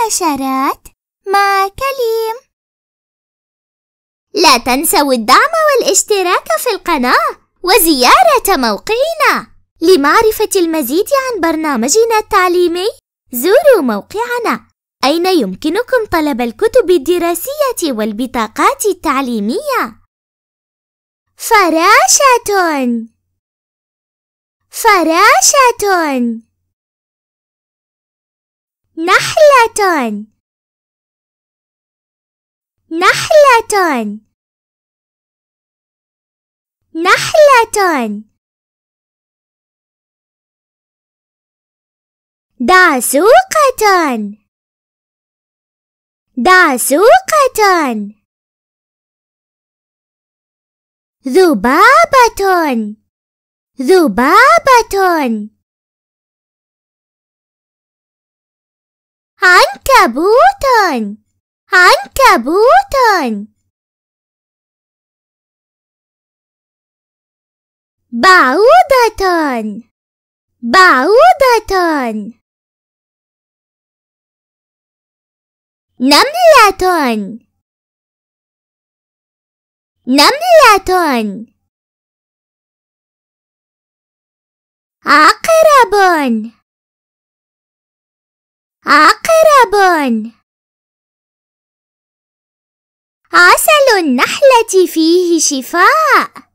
الحشرات مع كليم لا تنسوا الدعم والاشتراك في القناة وزيارة موقعنا لمعرفة المزيد عن برنامجنا التعليمي زوروا موقعنا أين يمكنكم طلب الكتب الدراسية والبطاقات التعليمية فراشة فراشة نحلة نحلة نحلة دعسوقة دعسوقة ذبابة ذبابة عنكبوت عنكبوت بعوضة بعوضة نملة نملة عقرب عقرب عسل النحلة فيه شفاء